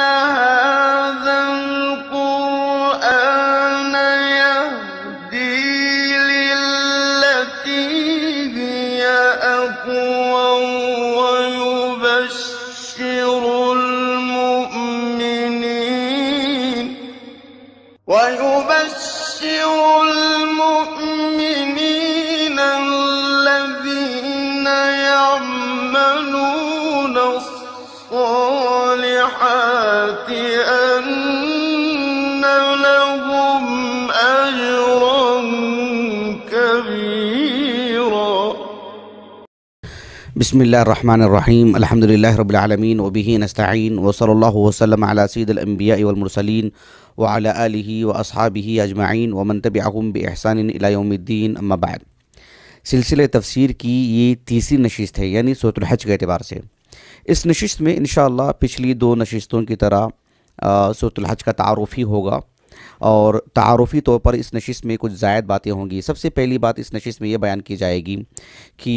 إنها بسم اللہ الرحمن الرحیم الحمدللہ رب رب و بہی نستعین و صلی اللہ وسلم علی سید الانبیاء والمرسلین و آلہ و اصحابہ اجمعین و بی احسان الی یوم الدین اما بعد سلسلہ تفسیر کی یہ تیسری نشست ہے یعنی سورت الحج کے اعتبار سے اس نشست میں انشاءاللہ پچھلی دو نشستوں کی طرح سورت الحج کا تعارفی ہوگا اور تعارفی طور پر اس نشست میں کچھ زائد باتیں ہوں گی سب سے پہلی بات اس نشست میں یہ بیان کی جائے گی کہ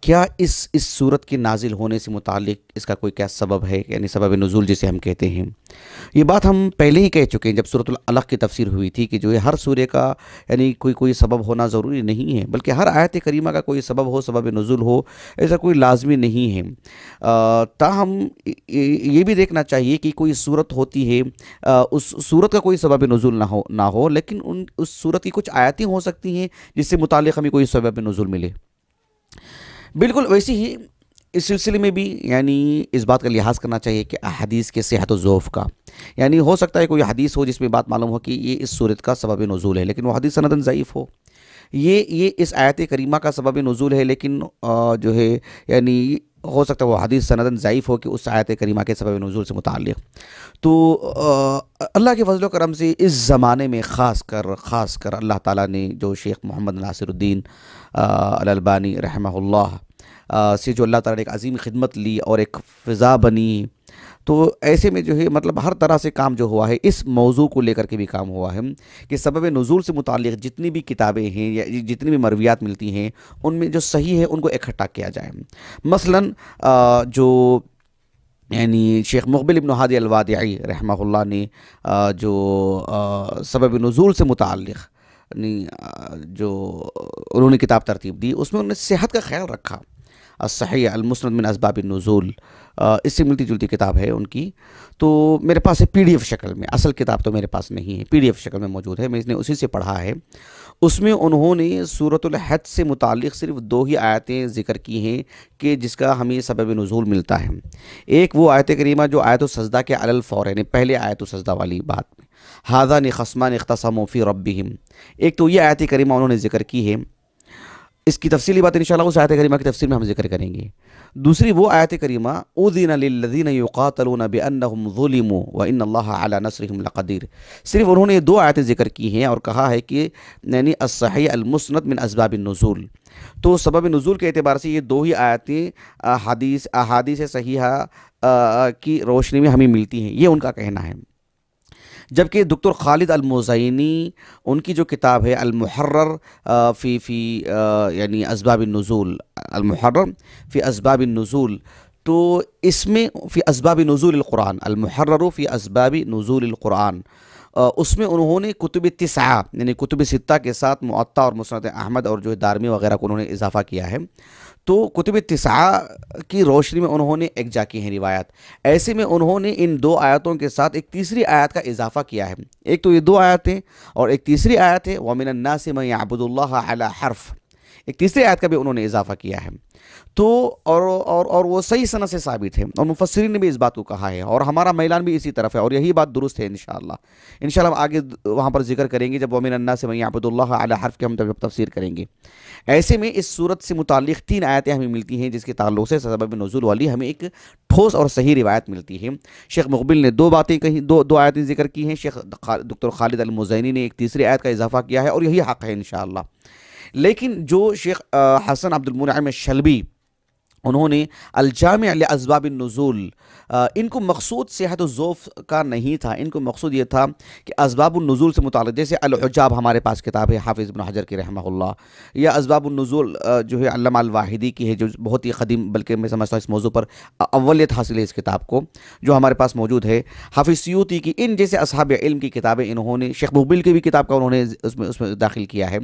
کیا اس اس صورت کے نازل ہونے سے متعلق اس کا کوئی کیا سبب ہے یعنی سبب نزول جسے ہم کہتے ہیں یہ بات ہم پہلے ہی کہہ چکے ہیں جب صورت العلق کی تفسیر ہوئی تھی کہ جو ہے ہر سورے کا یعنی کوئی کوئی سبب ہونا ضروری نہیں ہے بلکہ ہر آیت کریمہ کا کوئی سبب ہو سبب نزول ہو ایسا کوئی لازمی نہیں ہے تاہم یہ بھی دیکھنا چاہیے کہ کوئی صورت ہوتی ہے اس صورت کا کوئی سبب نزول نہ ہو نہ ہو لیکن ان اس صورت کی کچھ آیتیں ہو سکتی ہیں جس سے متعلق ہمیں کوئی سبب نزول ملے بالکل ویسی ہی اس سلسلے میں بھی یعنی اس بات کا لحاظ کرنا چاہیے کہ احادیث کے صحت و ضعف کا یعنی ہو سکتا ہے کوئی حدیث ہو جس میں بات معلوم ہو کہ یہ اس صورت کا سبب نزول ہے لیکن وہ حدیث سندن ضعیف ہو یہ یہ اس آیت کریمہ کا سبب نزول ہے لیکن جو ہے یعنی ہو سکتا ہے وہ حدیث سندن ضعیف ہو کہ اس آیت کریمہ کے سبب نزول سے متعلق تو اللہ کے فضل و کرم سے اس زمانے میں خاص کر خاص کر اللہ تعالیٰ نے جو شیخ محمد ناصر الدین الابانی رحمہ اللہ سے جو اللہ تعالیٰ نے ایک عظیم خدمت لی اور ایک فضا بنی تو ایسے میں جو ہے مطلب ہر طرح سے کام جو ہوا ہے اس موضوع کو لے کر کے بھی کام ہوا ہے کہ سبب نزول سے متعلق جتنی بھی کتابیں ہیں یا جتنی بھی مرویات ملتی ہیں ان میں جو صحیح ہے ان کو اکٹھا کیا جائے مثلا جو یعنی شیخ مقبل ابن حادی الوادعی رحمہ اللہ نے جو سبب نزول سے متعلق یعنی، جو انہوں نے کتاب ترتیب دی اس میں انہوں نے صحت کا خیال رکھا الصحیح المسند من اسباب النزول اس سے ملتی جلتی کتاب ہے ان کی تو میرے پاس ہے پی ڈی ایف شکل میں اصل کتاب تو میرے پاس نہیں ہے پی ڈی ایف شکل میں موجود ہے میں اس نے اسی سے پڑھا ہے اس میں انہوں نے صورت الحد سے متعلق صرف دو ہی آیتیں ذکر کی ہیں کہ جس کا ہمیں سبب نزول ملتا ہے ایک وہ آیت کریمہ جو آیت سجدہ کے علل فور ہے یعنی پہلے آیت و سجدہ والی بات میں حاضہ نِخمان اختصا مفی ایک تو یہ آیت کریمہ انہوں نے ذکر کی ہے اس کی تفصیلی بات انشاءاللہ اس آیت کریمہ کی تفصیل میں ہم ذکر کریں گے دوسری وہ آیت کریمہ للذین یقاتلون بانہم ظلموا وان اللہ علی نصرہم لقدیر صرف انہوں نے دو آیتیں ذکر کی ہیں اور کہا ہے کہ یعنی الصحیح المسند من اسباب النزول تو سبب نزول کے اعتبار سے یہ دو ہی آیتیں حدیث احادیث صحیحہ کی روشنی میں ہمیں ملتی ہیں یہ ان کا کہنا ہے جبکہ دقت خالد الموزینی ان کی جو کتاب ہے المحرر فی فی یعنی اسباب النزول المحرر فی اسباب النزول تو اس میں فی اسبابی نزول القرآن المحرر فی اسبابی نزول القرآن اس میں انہوں نے کتب تسعہ یعنی کتب ستہ کے ساتھ معطا اور مسنت احمد اور جو ہے دارمی وغیرہ کو انہوں نے اضافہ کیا ہے تو کتب تسعہ کی روشنی میں انہوں نے جا کی ہیں روایت ایسے میں انہوں نے ان دو آیتوں کے ساتھ ایک تیسری آیت کا اضافہ کیا ہے ایک تو یہ دو آیتیں ہیں اور ایک تیسری آیت ہے وَمِنَ النَّاسِ مَنْ يَعْبُدُ اللَّهَ عَلَى حَرْفٍ ایک تیسری آیت کا بھی انہوں نے اضافہ کیا ہے تو اور اور اور وہ صحیح سے ثابت ہے اور مفسرین نے بھی اس بات کو کہا ہے اور ہمارا میلان بھی اسی طرف ہے اور یہی بات درست ہے انشاءاللہ انشاءاللہ ہم آگے وہاں پر ذکر کریں گے جب عمل اللہ سے میں عبد اللہ علیہ حرف ہم جب تفسیر کریں گے ایسے میں اس صورت سے متعلق تین آیتیں ہمیں ملتی ہیں جس کے تعلق سے سبب نزول والی ہمیں ایک ٹھوس اور صحیح روایت ملتی ہے شیخ مقبل نے دو باتیں کہیں دو دو آیتیں ذکر کی ہیں شیخ دکتر خالد المزینی نے ایک تیسری آیت کا اضافہ کیا ہے اور یہی حق ہے انشاءاللہ لیکن جو شیخ آه، حسن عبد المنعم شلبی انہوں نے الجامع اسباب النزول ان کو مقصود صحت و ظوف کا نہیں تھا ان کو مقصود یہ تھا کہ اسباب النزول سے متعلق جیسے العجاب ہمارے پاس کتاب ہے حافظ ابن حجر کی رحمہ اللہ یا اسباب النزول جو ہے علامہ الواحدی کی ہے جو بہت ہی قدیم بلکہ میں سمجھتا ہوں اس موضوع پر اولیت حاصل ہے اس کتاب کو جو ہمارے پاس موجود ہے حافظ سیوتی کی ان جیسے اصحاب علم کی کتابیں انہوں نے شیخ مقبل کی بھی کتاب کا انہوں نے اس میں اس میں داخل کیا ہے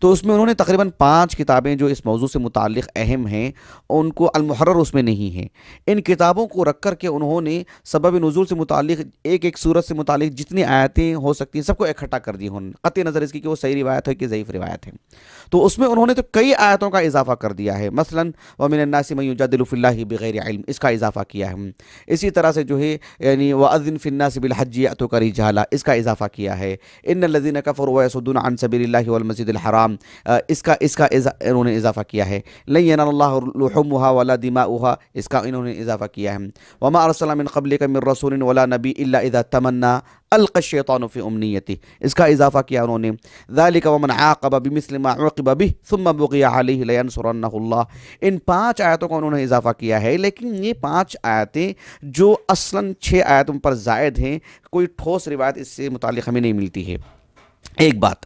تو اس میں انہوں نے تقریباً پانچ کتابیں جو اس موضوع سے متعلق اہم ہیں ان کو کو المحرر اس میں نہیں ہے ان کتابوں کو رکھ کر کے انہوں نے سبب نزول سے متعلق ایک ایک صورت سے متعلق جتنی آیتیں ہو سکتی ہیں سب کو اکٹھا کر دی انہوں نے قطع نظر اس کی کہ وہ صحیح روایت ہے کہ ضعیف روایت ہے تو اس میں انہوں نے تو کئی آیتوں کا اضافہ کر دیا ہے مثلا ومن الناس من يجادل في الله بغير علم اس کا اضافہ کیا ہے اسی طرح سے جو ہے یعنی واذن في الناس بالحج ياتوك رجالا اس کا اضافہ کیا ہے ان الذين كفروا ويصدون عن سبيل الله والمسجد الحرام اس کا اس کا انہوں نے اضافہ کیا ہے لن ینال الله لحومها ولا دما اوہا اس کا انہوں نے اضافہ کیا ہے وما ارسل من قبلک من رسول ولا نبی الا اذا تمنا القى الشیطان فی امنیتی اس کا اضافہ کیا انہوں نے ذالک ومن عاقب بمثل ما عقب به ثم بغیع علیہ لینصرنہ اللہ ان پانچ آیتوں کو انہوں نے اضافہ کیا ہے لیکن یہ پانچ آیتیں جو اصلا چھ آیتوں پر زائد ہیں کوئی ٹھوس روایت اس سے متعلق ہمیں نہیں ملتی ہے ایک بات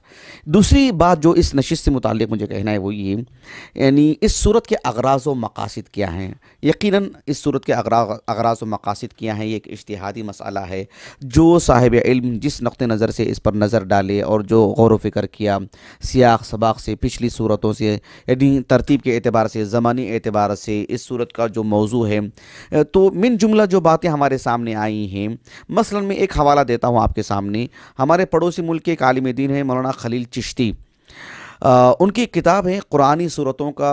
دوسری بات جو اس نشست سے متعلق مجھے کہنا ہے وہ یہ یعنی اس صورت کے اغراض و مقاصد کیا ہیں یقیناً اس صورت کے اغراض و مقاصد کیا ہیں یہ ایک اشتہادی مسئلہ ہے جو صاحب علم جس نقطہ نظر سے اس پر نظر ڈالے اور جو غور و فکر کیا سیاق سباق سے پچھلی صورتوں سے یعنی ترتیب کے اعتبار سے زمانی اعتبار سے اس صورت کا جو موضوع ہے تو من جملہ جو باتیں ہمارے سامنے آئی ہیں مثلاً میں ایک حوالہ دیتا ہوں آپ کے سامنے ہمارے پڑوسی ملک کے ایک عالم دین ہے مولانا خلیل چشتی ان کی کتاب ہے قرآنی صورتوں کا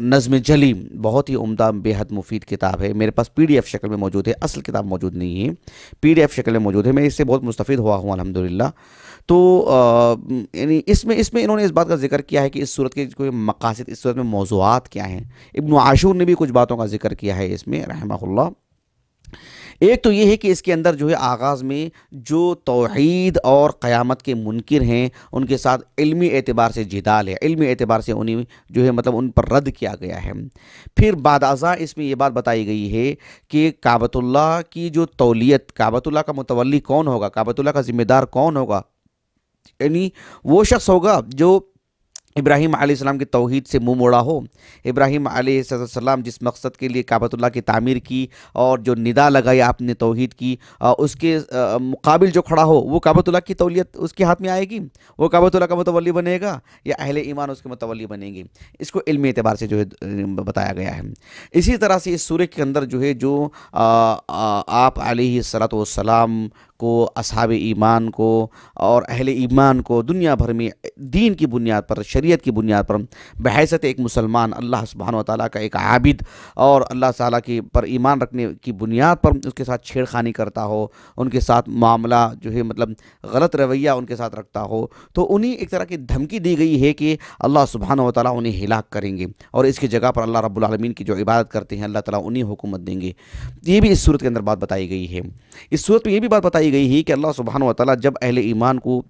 نظم جلی بہت ہی عمدہ حد مفید کتاب ہے میرے پاس پی ڈی ایف شکل میں موجود ہے اصل کتاب موجود نہیں ہے پی ڈی ایف شکل میں موجود ہے میں اس سے بہت مستفید ہوا ہوں الحمدللہ تو یعنی اس میں اس میں انہوں نے اس بات کا ذکر کیا ہے کہ اس صورت کے کوئی مقاصد اس صورت میں موضوعات کیا ہیں ابن عاشور نے بھی کچھ باتوں کا ذکر کیا ہے اس میں رحمہ اللہ ایک تو یہ ہے کہ اس کے اندر جو ہے آغاز میں جو توحید اور قیامت کے منکر ہیں ان کے ساتھ علمی اعتبار سے جدال ہے علمی اعتبار سے انہیں جو ہے مطلب ان پر رد کیا گیا ہے پھر بعد ازاں اس میں یہ بات بتائی گئی ہے کہ کعبت اللہ کی جو تولیت کعبت اللہ کا متولی کون ہوگا کعبت اللہ کا ذمہ دار کون ہوگا یعنی وہ شخص ہوگا جو ابراہیم علیہ السلام کی توحید سے منہ موڑا ہو ابراہیم علیہ السلام جس مقصد کے لیے کعبۃ اللہ کی تعمیر کی اور جو ندا لگائی آپ نے توحید کی اس کے مقابل جو کھڑا ہو وہ کعبۃ اللہ کی تولیت اس کے ہاتھ میں آئے گی وہ کعبۃ اللہ کا متولی بنے گا یا اہل ایمان اس کے متولی بنے گی اس کو علمی اعتبار سے جو ہے بتایا گیا ہے اسی طرح سے اس صورت کے اندر جو ہے جو آپ علیہ السلام کو اصحاب ایمان کو اور اہل ایمان کو دنیا بھر میں دین کی بنیاد پر شریعت کی بنیاد پر بحیثت ایک مسلمان اللہ سبحانہ و تعالیٰ کا ایک عابد اور اللہ تعالیٰ کی پر ایمان رکھنے کی بنیاد پر اس کے ساتھ چھیڑ خانی کرتا ہو ان کے ساتھ معاملہ جو ہے مطلب غلط رویہ ان کے ساتھ رکھتا ہو تو انہیں ایک طرح کی دھمکی دی گئی ہے کہ اللہ سبحانہ و تعالیٰ انہیں ہلاک کریں گے اور اس کی جگہ پر اللہ رب العالمین کی جو عبادت کرتے ہیں اللہ تعالیٰ انہیں حکومت دیں گے یہ بھی اس صورت کے اندر بات بتائی گئی ہے اس صورت میں یہ بھی بات بتائی گئی ہی کہ اللہ سبحانہ و تعالیٰ جب اہل ایمان کو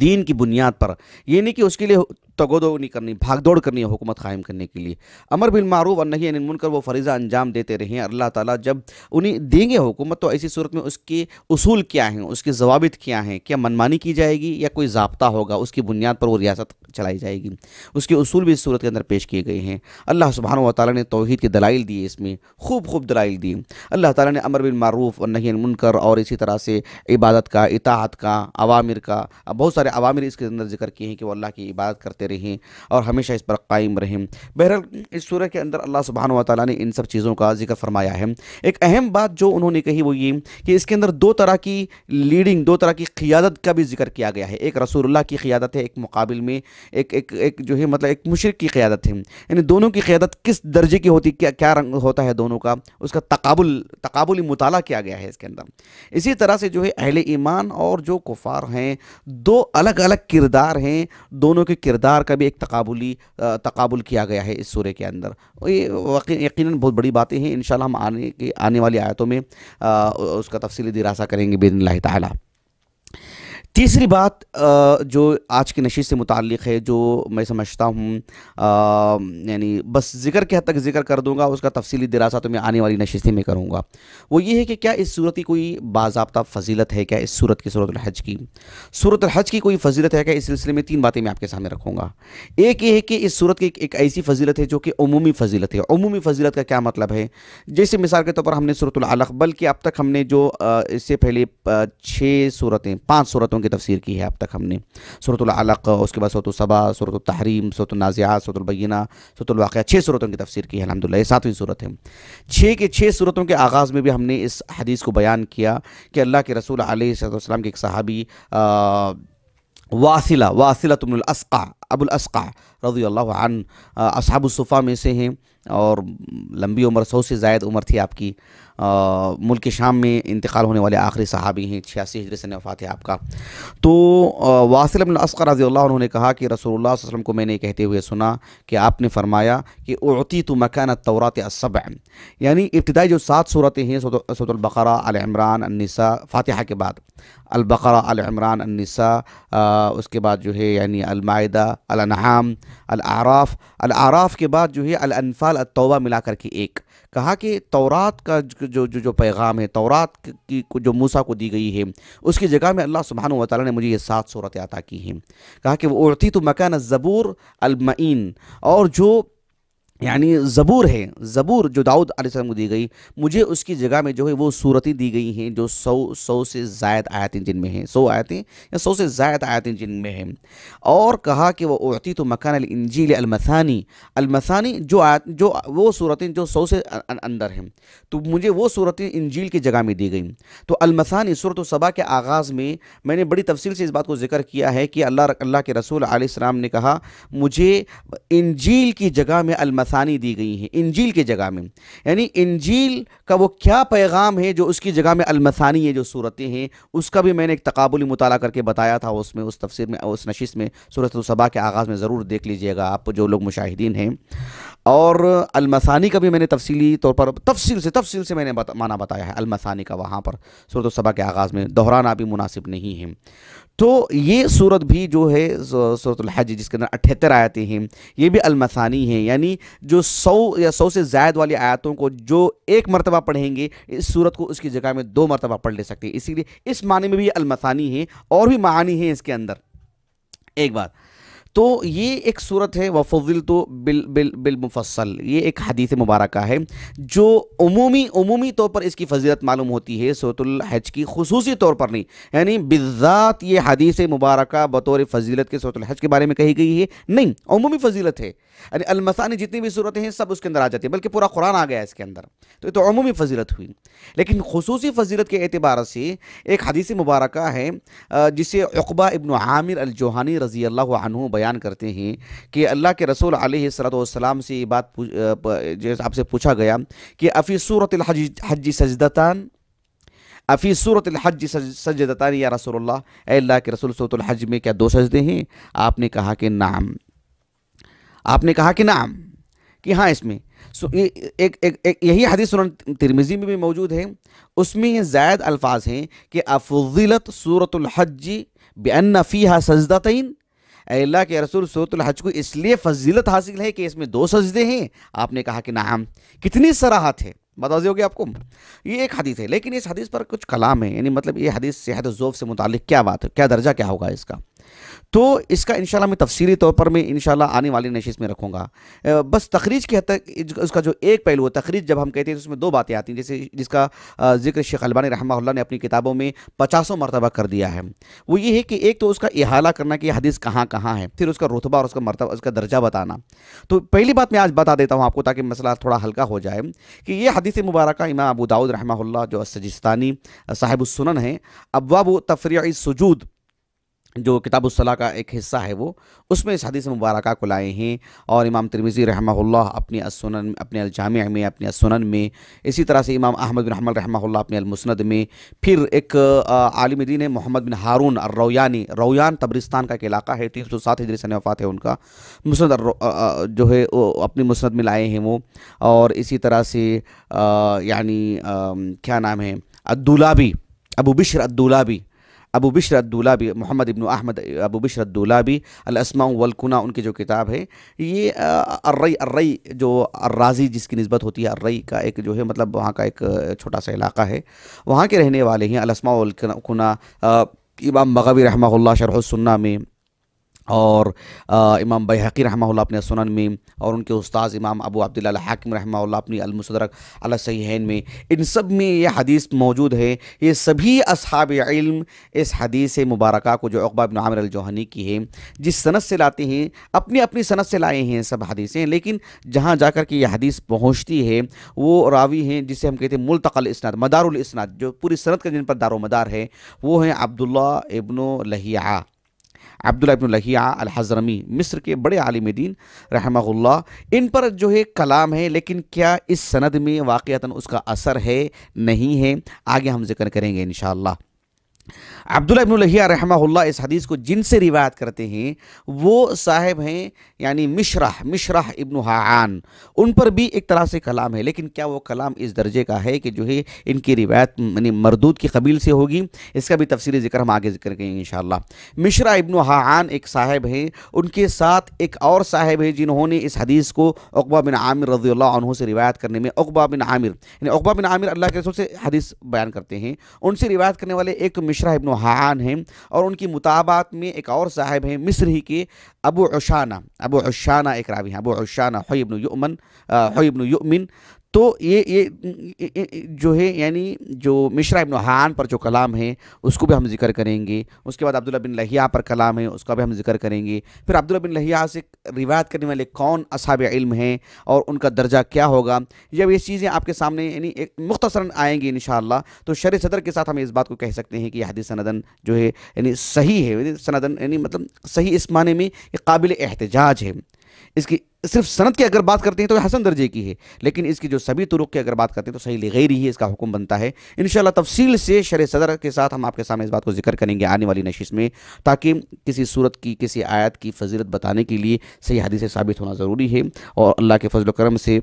دین کی بنیاد پر یہ یعنی نہیں کہ اس کے لیے نہیں کرنی بھاگ دوڑ کرنی ہے حکومت قائم کرنے کے لیے امر بن معروف اور نہیں کر وہ فریضہ انجام دیتے رہے ہیں اللہ تعالیٰ جب انہیں دیں گے حکومت تو ایسی صورت میں اس کے اصول کیا ہیں اس کے ضوابط کیا ہیں کیا منمانی کی جائے گی یا کوئی ضابطہ ہوگا اس کی بنیاد پر وہ ریاست چلائی جائے گی اس کے اصول بھی اس صورت کے اندر پیش کیے گئے ہیں اللہ سبحانہ و تعالیٰ نے توحید کی دلائل دی اس میں خوب خوب دلائل دی اللہ تعالیٰ نے امر بن معروف اور نہیں منکر اور اسی طرح سے عبادت کا اطاعت کا عوامر کا بہت سارے عوامر اس کے اندر ذکر کیے ہیں کہ وہ اللہ کی عبادت کرتے رہیں اور ہمیشہ اس پر قائم رہیں بہرحال اس سورہ کے اندر اللہ سبحانہ وتعالی نے ان سب چیزوں کا ذکر فرمایا ہے ایک اہم بات جو انہوں نے کہی وہ یہ کہ اس کے اندر دو طرح کی لیڈنگ دو طرح کی قیادت کا بھی ذکر کیا گیا ہے ایک رسول اللہ کی قیادت ہے ایک مقابل میں ایک ایک ایک جو ہے مطلب ایک مشرق کی قیادت ہے یعنی دونوں کی قیادت کس درجے کی ہوتی کیا کیا رنگ ہوتا ہے دونوں کا اس کا تقابل تقابلی مطالعہ کیا گیا ہے اس کے اندر اسی طرح سے جو ہے اہل ایمان اور جو کفار ہیں دو الگ الگ کردار ہیں دونوں کے کردار کردار کا بھی ایک تقابلی تقابل کیا گیا ہے اس سورے کے اندر یہ یقیناً بہت بڑی باتیں ہیں انشاءاللہ ہم آنے کی آنے والی آیتوں میں اس کا تفصیلی دراسہ کریں گے بین اللہ تعالیٰ تیسری بات جو آج کی نشست سے متعلق ہے جو میں سمجھتا ہوں یعنی بس ذکر کے حد تک ذکر کر دوں گا اس کا تفصیلی دراسہ تو میں آنے والی نشستیں سے میں کروں گا وہ یہ ہے کہ کیا اس صورت کی کوئی باضابطہ فضیلت ہے کیا اس صورت کی صورت الحج کی صورت الحج کی کوئی فضیلت ہے کیا اس سلسلے میں تین باتیں میں آپ کے سامنے رکھوں گا ایک یہ ہے کہ اس صورت کی ایک ایسی فضیلت ہے جو کہ عمومی فضیلت ہے عمومی فضیلت کا کیا مطلب ہے جیسے مثال کے طور پر ہم نے صورت العلق بلکہ اب تک ہم نے جو اس سے پہلے چھ صورتیں پانچ صورتوں کے تفسیر کی ہے اب تک ہم نے صورت العلق اس کے بعد صورت الصباح صورت صورت النازعات صورت البینہ صورت الواقعہ چھ صورتوں کی تفسیر کی ہے الحمدللہ یہ ساتویں صورت ہے چھ کے چھ صورتوں کے آغاز میں بھی ہم نے اس حدیث کو بیان کیا کہ اللہ کے رسول علیہ السلام کے ایک صحابی واصلہ واصلہ تم ابو الاسقع رضی اللہ عن الصفا میں سے ہیں اور لمبی عمر سو سے زائد عمر تھی آپ کی ملک شام میں انتقال ہونے والے آخری صحابی ہیں چھیاسی حجرسن ہے آپ کا تو واصل ابن واسلم رضی اللہ عنہ نے کہا کہ رسول اللہ صلی اللہ علیہ وسلم کو میں نے کہتے ہوئے سنا کہ آپ نے فرمایا کہ عورتی تو السبع یعنی ابتدائی جو سات صورتیں ہیں سورت البقرہ الحمران النساء فاتحہ کے بعد البقرہ الحمران النساء اس کے بعد جو ہے یعنی المائدہ النحام العراف العراف کے بعد جو ہے الانفال التوبہ ملا کر کے ایک کہا کہ تورات کا جو جو جو پیغام ہے تورات کی جو موسیٰ کو دی گئی ہے اس کی جگہ میں اللہ سبحانہ و نے مجھے یہ سات صورتیں عطا کی ہیں کہا کہ وہ اڑتی تو مکان الزبور المعین اور جو یعنی زبور ہے زبور جو دعوت علیہ السلام کو دی گئی مجھے اس کی جگہ میں جو ہے وہ صورتیں دی گئی ہیں جو سو سو سے زائد آیتیں جن میں ہیں سو آیتیں یا سو سے زائد آیتیں جن میں ہیں اور کہا کہ وہ اعتی تو مکان الانجیل المثانی المثانی جو آیت جو وہ صورتیں جو سو سے اندر ہیں تو مجھے وہ صورتیں انجیل کی جگہ میں دی گئیں تو المثانی صورت و صبا کے آغاز میں میں نے بڑی تفصیل سے اس بات کو ذکر کیا ہے کہ اللہ کے رسول علیہ السلام نے کہا مجھے انجیل کی جگہ میں المثانی آسانی دی گئی ہیں انجیل کے جگہ میں یعنی انجیل کا وہ کیا پیغام ہے جو اس کی جگہ میں المثانی ہے جو صورتیں ہیں اس کا بھی میں نے ایک تقابلی مطالعہ کر کے بتایا تھا اس میں اس تفسیر میں اس نشست میں صورت الصبا کے آغاز میں ضرور دیکھ لیجئے گا آپ جو لوگ مشاہدین ہیں اور المسانی کا بھی میں نے تفصیلی طور پر تفصیل سے تفصیل سے میں نے معنی بتایا ہے المسانی کا وہاں پر صورت الصبا کے آغاز میں دہرانا بھی مناسب نہیں ہے تو یہ صورت بھی جو ہے صورت الحج جس کے اندر اٹھہتر آیتیں ہیں یہ بھی المسانی ہیں یعنی جو سو یا سو سے زائد والی آیتوں کو جو ایک مرتبہ پڑھیں گے اس صورت کو اس کی جگہ میں دو مرتبہ پڑھ لے سکتے ہیں اسی لیے اس معنی میں بھی المسانی ہیں اور بھی معانی ہیں اس کے اندر ایک بات تو یہ ایک صورت ہے وفضل تو بال بالمفصل یہ ایک حدیث مبارکہ ہے جو عمومی عمومی طور پر اس کی فضیلت معلوم ہوتی ہے صورت الحج کی خصوصی طور پر نہیں یعنی بذات یہ حدیث مبارکہ بطور فضیلت کے صورت الحج کے بارے میں کہی گئی ہے نہیں عمومی فضیلت ہے یعنی المثانی جتنی بھی صورتیں ہیں سب اس کے اندر آ جاتی ہیں بلکہ پورا قرآن آ گیا ہے اس کے اندر تو یہ تو عمومی فضیلت ہوئی لیکن خصوصی فضیلت کے اعتبار سے ایک حدیث مبارکہ ہے جسے عقبہ ابن عامر الجوہانی رضی اللہ عنہ بیان کرتے ہیں کہ اللہ کے رسول علیہ والسلام سے یہ بات جیسے آپ سے پوچھا گیا کہ افی صورت الحج سجدتان افی صورت الحج سجدتان یا رسول اللہ اے اللہ کے رسول صورت الحج میں کیا دو سجدے ہیں آپ نے کہا کہ نعم آپ نے کہا کہ نام کہ ہاں اس میں سو ایک یہی حدیث ترمیزی میں بھی موجود ہے اس میں یہ زائد الفاظ ہیں کہ افضلت صورت الحج بئن فیہا سجدتین اے اللہ کے رسول صورت الحج کو اس لیے فضیلت حاصل ہے کہ اس میں دو سجدے ہیں آپ نے کہا کہ نعم کتنی سراحت ہے بتا ہوگی آپ کو یہ ایک حدیث ہے لیکن اس حدیث پر کچھ کلام ہے یعنی مطلب یہ حدیث صحت و ذوف سے متعلق کیا بات ہے کیا درجہ کیا ہوگا اس کا تو اس کا انشاءاللہ میں تفصیلی طور پر میں انشاءاللہ آنے والی نشست میں رکھوں گا بس تخریج کی حد تک اس کا جو ایک پہلو ہے تخریج جب ہم کہتے ہیں تو اس میں دو باتیں آتی ہیں جیسے جس کا ذکر شیخ البانی رحمہ اللہ نے اپنی کتابوں میں پچاسوں مرتبہ کر دیا ہے وہ یہ ہے کہ ایک تو اس کا احالہ کرنا کہ حدیث کہاں کہاں ہے پھر اس کا رتبہ اور اس کا مرتبہ اس کا درجہ بتانا تو پہلی بات میں آج بتا دیتا ہوں آپ کو تاکہ مسئلہ تھوڑا ہلکا ہو جائے کہ یہ حدیث مبارکہ امام ابو داود رحمہ اللہ جو سجستانی صاحب السنن ہے ابواب و سجود جو کتاب الصلاح کا ایک حصہ ہے وہ اس میں اس حدیث مبارکہ کو لائے ہیں اور امام ترمیزی رحمہ اللہ اپنی السنن اپنے الجامع میں اپنے السنن میں اسی طرح سے امام احمد بن حمل رحمہ اللہ اپنے المسند میں پھر ایک عالم دین محمد بن ہارون الرویانی رویان تبرستان کا ایک علاقہ ہے تین سو سات سن وفات ہے ان کا مسند جو ہے اپنی مسند میں لائے ہیں وہ اور اسی طرح سے یعنی کیا نام ہے الدولابی ابو بشر الدولابی ابو بشر الدولابی بھی محمد ابن احمد ابو بشر بھی الاسماء والکنہ ان کی جو کتاب ہے یہ الرئی ارئی جو الرازی جس کی نسبت ہوتی ہے الرئی کا ایک جو ہے مطلب وہاں کا ایک چھوٹا سا علاقہ ہے وہاں کے رہنے والے ہیں الاسماء والکنہ امام مغوی رحمہ اللہ شرح السنہ میں اور امام بحقی رحمہ اللہ اپنے سنن میں اور ان کے استاذ امام ابو عبداللہ الحاکم رحمہ اللہ اپنی المصدرک علیہ صحیحین میں ان سب میں یہ حدیث موجود ہے یہ سبھی اصحاب علم اس حدیث مبارکہ کو جو عقبہ بن عامر الجوہنی کی ہے جس سنت سے لاتے ہیں اپنی اپنی سنت سے لائے ہیں سب حدیثیں لیکن جہاں جا کر کے یہ حدیث پہنچتی ہے وہ راوی ہیں جسے ہم کہتے ہیں ملتقل اسناد مدار الاسناد جو پوری سنت کا جن پر دار و مدار ہے وہ ہیں عبداللہ ابن لہیعہ عبداللہ ابن الحیہ الحضرمی مصر کے بڑے عالم دین رحمہ اللہ ان پر جو ہے کلام ہے لیکن کیا اس سند میں واقعتاً اس کا اثر ہے نہیں ہے آگے ہم ذکر کریں گے انشاءاللہ عبداللہ ابن الحیہ رحمہ اللہ اس حدیث کو جن سے روایت کرتے ہیں وہ صاحب ہیں یعنی مشرح مشرح ابن حعان ان پر بھی ایک طرح سے کلام ہے لیکن کیا وہ کلام اس درجے کا ہے کہ جو ہے ان کی روایت یعنی مردود کی قبیل سے ہوگی اس کا بھی تفصیلی ذکر ہم آگے ذکر کریں گے مشرح ابن حعان ایک صاحب ہیں ان کے ساتھ ایک اور صاحب ہیں جنہوں نے اس حدیث کو اقبہ بن عامر رضی اللہ عنہ سے روایت کرنے میں اقبہ بن عامر یعنی اقبا بن عامر اللہ کے رسول سے حدیث بیان کرتے ہیں ان سے روایت کرنے والے ایک تو ابن حان ہیں اور ان کی مطابعات میں ایک اور صاحب ہیں مصر ہی کے ابو اشانہ ابو ایک راوی ہیں ابو ابن الاشانہ ابن یؤمن تو یہ یہ جو ہے یعنی جو مشرا ابن حان پر جو کلام ہے اس کو بھی ہم ذکر کریں گے اس کے بعد عبداللہ بن لہیا پر کلام ہے اس کا بھی ہم ذکر کریں گے پھر عبداللہ بن لہیہ سے روایت کرنے والے کون اصحاب علم ہیں اور ان کا درجہ کیا ہوگا جب یہ چیزیں آپ کے سامنے یعنی ایک مختصراً آئیں گی انشاءاللہ تو شرع صدر کے ساتھ ہم اس بات کو کہہ سکتے ہیں کہ یہ حدیث سندن جو ہے یعنی صحیح ہے یعنی سندن یعنی مطلب صحیح اس معنی میں یہ قابل احتجاج ہے اس کی صرف سنت کی اگر بات کرتے ہیں تو حسن درجے کی ہے لیکن اس کی جو سبھی طرق کی اگر بات کرتے ہیں تو صحیح لغیر ہی اس کا حکم بنتا ہے انشاءاللہ تفصیل سے شرح صدر کے ساتھ ہم آپ کے سامنے اس بات کو ذکر کریں گے آنے والی نشیس میں تاکہ کسی صورت کی کسی آیت کی فضیلت بتانے کے لیے صحیح حدیث ثابت ہونا ضروری ہے اور اللہ کے فضل و کرم سے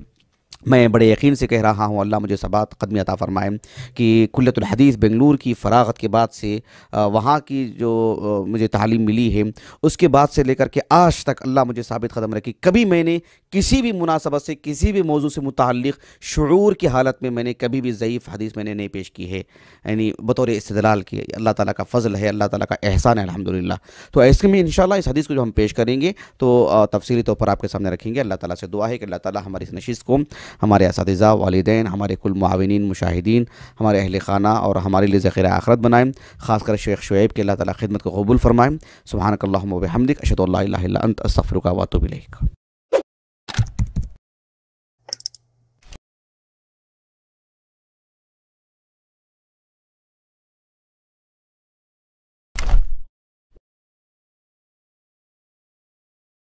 میں بڑے یقین سے کہہ رہا ہوں اللہ مجھے ثبات قدمی عطا فرمائے کہ کلت الحدیث بنگلور کی فراغت کے بعد سے وہاں کی جو مجھے تعلیم ملی ہے اس کے بعد سے لے کر کے آج تک اللہ مجھے ثابت قدم رکھی کبھی میں نے کسی بھی مناسبت سے کسی بھی موضوع سے متعلق شعور کی حالت میں میں نے کبھی بھی ضعیف حدیث میں نے نہیں پیش کی ہے یعنی بطور استدلال کی اللہ تعالیٰ کا فضل ہے اللہ تعالیٰ کا احسان ہے الحمدللہ تو ایسے میں انشاءاللہ اس حدیث کو جو ہم پیش کریں گے تو تفصیلی طور پر آپ کے سامنے رکھیں گے اللہ تعالیٰ سے دعا ہے کہ اللہ تعالیٰ ہماری اس نشست کو ہمارے اساتذہ والدین ہمارے کل معاونین مشاہدین ہمارے اہل خانہ اور ہمارے لیے ذخیرہ آخرت بنائیں خاص کر شیخ شعیب کے اللہ تعالیٰ خدمت کو قبول فرمائیں سبحان اللہم اللہ و بحمدک اشت اللہ انت الصفر کا اتوب الیک